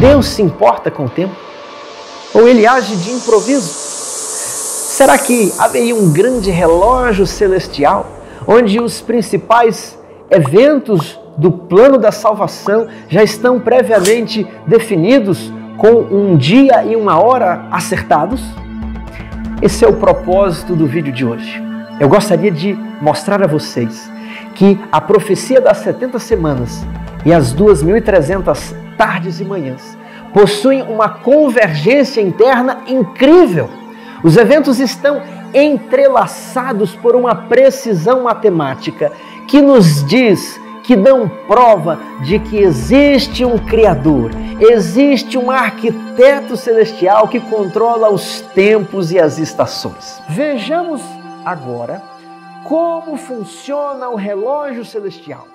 Deus se importa com o tempo? Ou ele age de improviso? Será que haveria um grande relógio celestial onde os principais eventos do plano da salvação já estão previamente definidos com um dia e uma hora acertados? Esse é o propósito do vídeo de hoje. Eu gostaria de mostrar a vocês que a profecia das 70 semanas e as 2.300 tardes e manhãs. Possuem uma convergência interna incrível. Os eventos estão entrelaçados por uma precisão matemática que nos diz que dão prova de que existe um Criador, existe um arquiteto celestial que controla os tempos e as estações. Vejamos agora como funciona o relógio celestial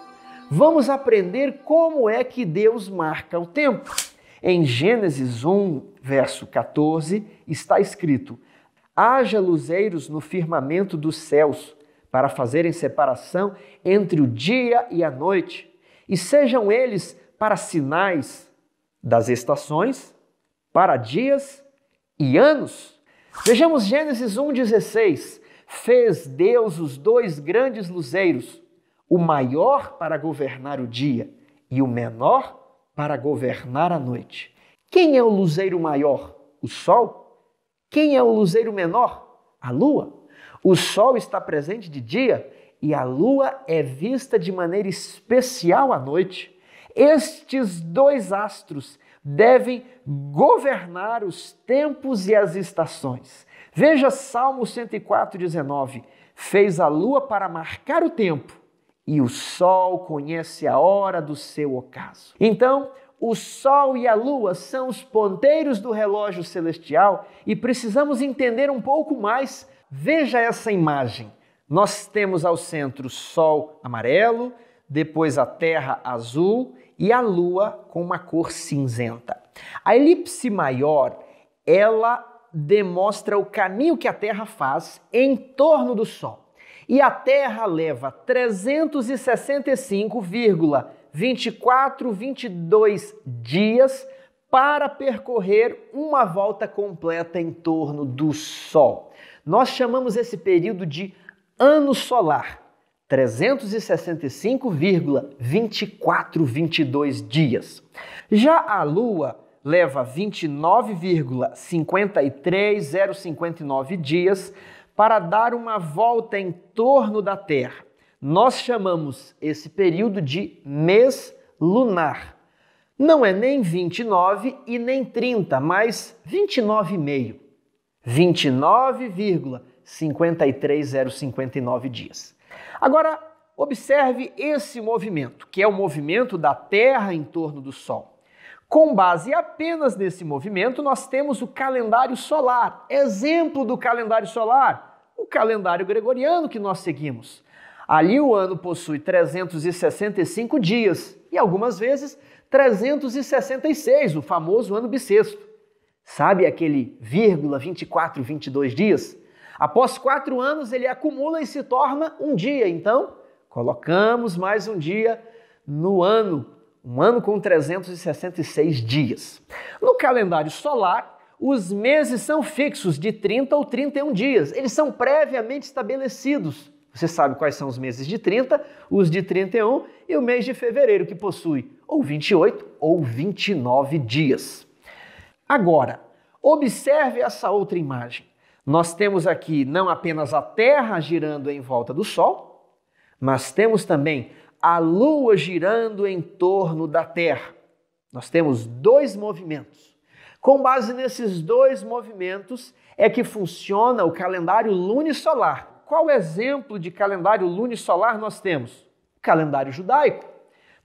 vamos aprender como é que Deus marca o tempo. Em Gênesis 1, verso 14, está escrito: Haja luzeiros no firmamento dos céus, para fazerem separação entre o dia e a noite, e sejam eles para sinais das estações, para dias e anos. Vejamos Gênesis 1,16. Fez Deus os dois grandes luzeiros o maior para governar o dia e o menor para governar a noite. Quem é o luzeiro maior? O Sol? Quem é o luzeiro menor? A Lua. O Sol está presente de dia e a Lua é vista de maneira especial à noite. Estes dois astros devem governar os tempos e as estações. Veja Salmo 104,19. Fez a Lua para marcar o tempo e o sol conhece a hora do seu ocaso. Então, o sol e a lua são os ponteiros do relógio celestial e precisamos entender um pouco mais. Veja essa imagem. Nós temos ao centro o sol amarelo, depois a terra azul e a lua com uma cor cinzenta. A elipse maior, ela demonstra o caminho que a terra faz em torno do sol e a Terra leva 365,2422 dias para percorrer uma volta completa em torno do Sol. Nós chamamos esse período de ano solar, 365,2422 dias. Já a Lua leva 29,53059 dias para dar uma volta em torno da Terra. Nós chamamos esse período de mês lunar. Não é nem 29 e nem 30, mas 29,5. 29,53059 dias. Agora, observe esse movimento, que é o movimento da Terra em torno do Sol. Com base apenas nesse movimento, nós temos o calendário solar. Exemplo do calendário solar, o calendário gregoriano que nós seguimos. Ali o ano possui 365 dias e algumas vezes 366, o famoso ano bissexto. Sabe aquele vírgula 24, 22 dias? Após quatro anos ele acumula e se torna um dia. Então, colocamos mais um dia no ano um ano com 366 dias. No calendário solar, os meses são fixos, de 30 ou 31 dias. Eles são previamente estabelecidos. Você sabe quais são os meses de 30, os de 31 e o mês de fevereiro, que possui ou 28 ou 29 dias. Agora, observe essa outra imagem. Nós temos aqui não apenas a Terra girando em volta do Sol, mas temos também a lua girando em torno da Terra. Nós temos dois movimentos. Com base nesses dois movimentos é que funciona o calendário lunisolar. Qual exemplo de calendário lunisolar nós temos? O calendário judaico.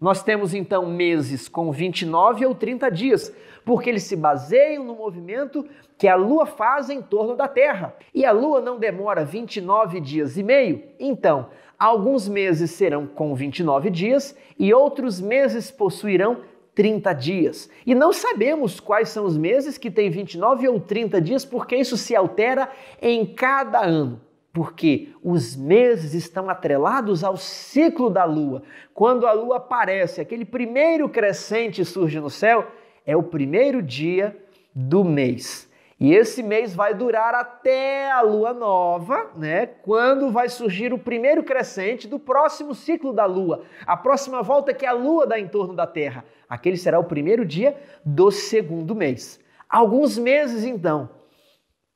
Nós temos então meses com 29 ou 30 dias, porque eles se baseiam no movimento que a Lua faz em torno da Terra. E a Lua não demora 29 dias e meio, então alguns meses serão com 29 dias e outros meses possuirão 30 dias. E não sabemos quais são os meses que têm 29 ou 30 dias, porque isso se altera em cada ano porque os meses estão atrelados ao ciclo da lua. Quando a lua aparece, aquele primeiro crescente surge no céu, é o primeiro dia do mês. E esse mês vai durar até a lua nova, né? Quando vai surgir o primeiro crescente do próximo ciclo da lua, a próxima volta que a lua dá em torno da Terra. Aquele será o primeiro dia do segundo mês. Alguns meses então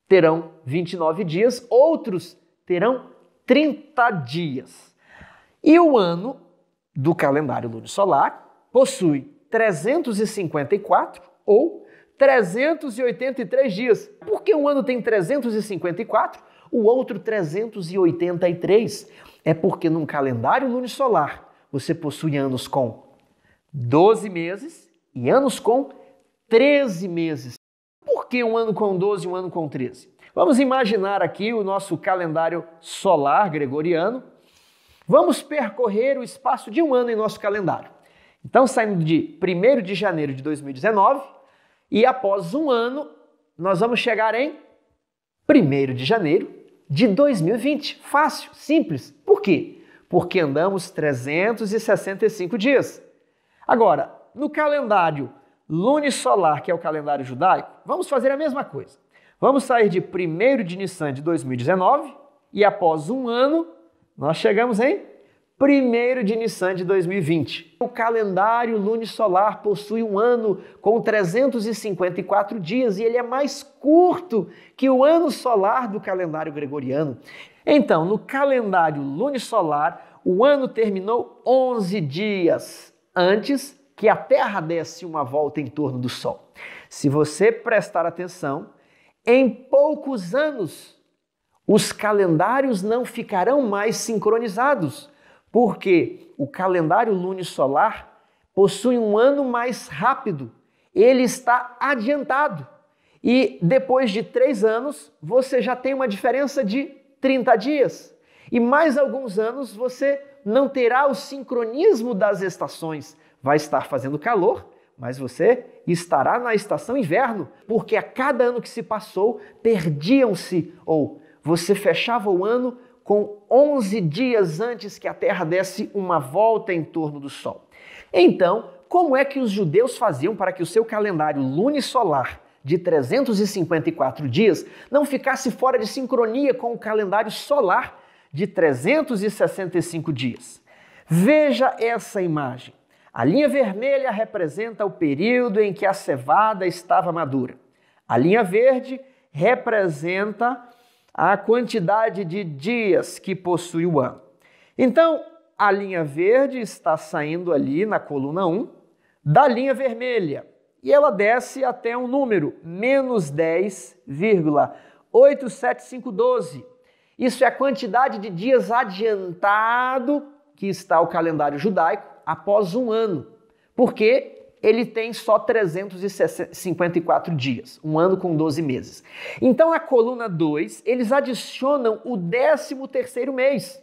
terão 29 dias, outros terão 30 dias. E o ano do calendário lunisolar possui 354 ou 383 dias. Por que um ano tem 354, o outro 383? É porque num calendário lunisolar você possui anos com 12 meses e anos com 13 meses. Por que um ano com 12 e um ano com 13? Vamos imaginar aqui o nosso calendário solar gregoriano. Vamos percorrer o espaço de um ano em nosso calendário. Então, saindo de 1 de janeiro de 2019, e após um ano, nós vamos chegar em 1 de janeiro de 2020. Fácil, simples. Por quê? Porque andamos 365 dias. Agora, no calendário lunisolar, que é o calendário judaico, vamos fazer a mesma coisa. Vamos sair de 1 de Nissan de 2019 e após um ano, nós chegamos em 1 de Nissan de 2020. O calendário lunisolar possui um ano com 354 dias e ele é mais curto que o ano solar do calendário gregoriano. Então, no calendário lunisolar, o ano terminou 11 dias antes que a Terra desse uma volta em torno do Sol. Se você prestar atenção, em poucos anos, os calendários não ficarão mais sincronizados, porque o calendário lunisolar possui um ano mais rápido, ele está adiantado. E depois de três anos, você já tem uma diferença de 30 dias. E mais alguns anos você não terá o sincronismo das estações. Vai estar fazendo calor mas você estará na estação inverno, porque a cada ano que se passou, perdiam-se, ou você fechava o ano com 11 dias antes que a Terra desse uma volta em torno do Sol. Então, como é que os judeus faziam para que o seu calendário lunisolar de 354 dias não ficasse fora de sincronia com o calendário solar de 365 dias? Veja essa imagem. A linha vermelha representa o período em que a cevada estava madura. A linha verde representa a quantidade de dias que possui o ano. Então, a linha verde está saindo ali na coluna 1 da linha vermelha e ela desce até um número, menos 10,87512. Isso é a quantidade de dias adiantado que está o calendário judaico após um ano, porque ele tem só 354 dias, um ano com 12 meses. Então, na coluna 2, eles adicionam o 13º mês.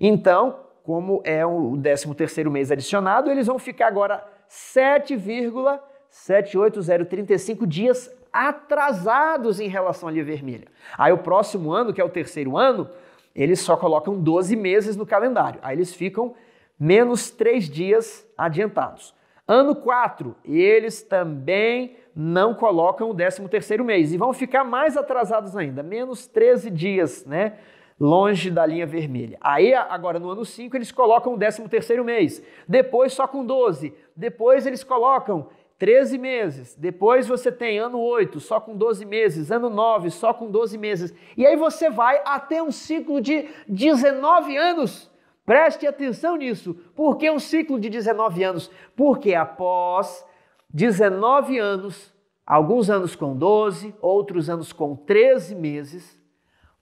Então, como é o 13º mês adicionado, eles vão ficar agora 7,78035 dias atrasados em relação à linha vermelha. Aí o próximo ano, que é o terceiro ano, eles só colocam 12 meses no calendário. Aí eles ficam menos 3 dias adiantados. Ano 4, eles também não colocam o 13º mês e vão ficar mais atrasados ainda, menos 13 dias, né? Longe da linha vermelha. Aí, agora no ano 5, eles colocam o 13º mês, depois só com 12, depois eles colocam 13 meses. Depois você tem ano 8, só com 12 meses. Ano 9, só com 12 meses. E aí você vai até um ciclo de 19 anos. Preste atenção nisso. Por que um ciclo de 19 anos? Porque após 19 anos, alguns anos com 12, outros anos com 13 meses,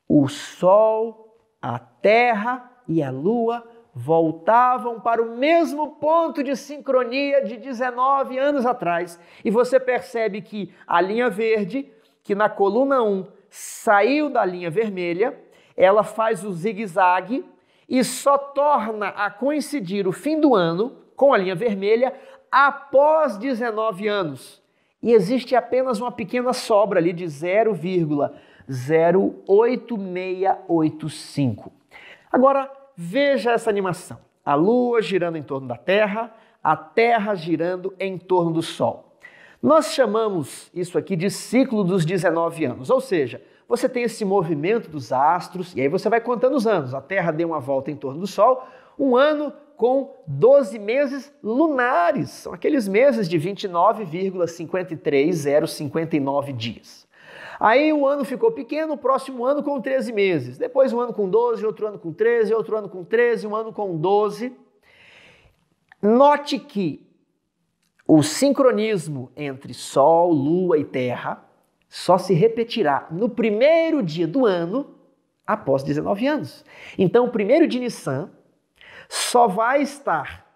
o Sol, a Terra e a Lua voltavam para o mesmo ponto de sincronia de 19 anos atrás. E você percebe que a linha verde, que na coluna 1 saiu da linha vermelha, ela faz o zigue-zague e só torna a coincidir o fim do ano com a linha vermelha após 19 anos. E existe apenas uma pequena sobra ali de 0,08685. Agora, veja essa animação: a Lua girando em torno da Terra, a Terra girando em torno do Sol. Nós chamamos isso aqui de ciclo dos 19 anos, ou seja, você tem esse movimento dos astros, e aí você vai contando os anos. A Terra deu uma volta em torno do Sol, um ano com 12 meses lunares, são aqueles meses de 29,53059 dias. Aí um ano ficou pequeno, o próximo ano com 13 meses. Depois um ano com 12, outro ano com 13, outro ano com 13, um ano com 12. Note que o sincronismo entre Sol, Lua e Terra só se repetirá no primeiro dia do ano após 19 anos. Então, o primeiro de Nissan só vai estar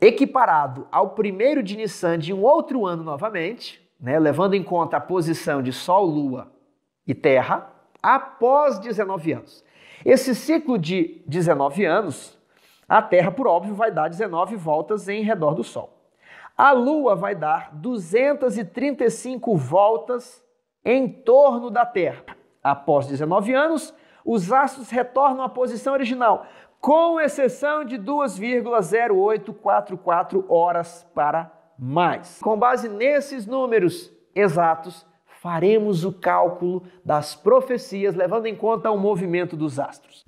equiparado ao primeiro de Nissan de um outro ano novamente, né, levando em conta a posição de Sol, Lua e Terra, após 19 anos. Esse ciclo de 19 anos, a Terra, por óbvio, vai dar 19 voltas em redor do Sol. A Lua vai dar 235 voltas em torno da Terra. Após 19 anos, os astros retornam à posição original, com exceção de 2,0844 horas para mais. Com base nesses números exatos, faremos o cálculo das profecias levando em conta o movimento dos astros.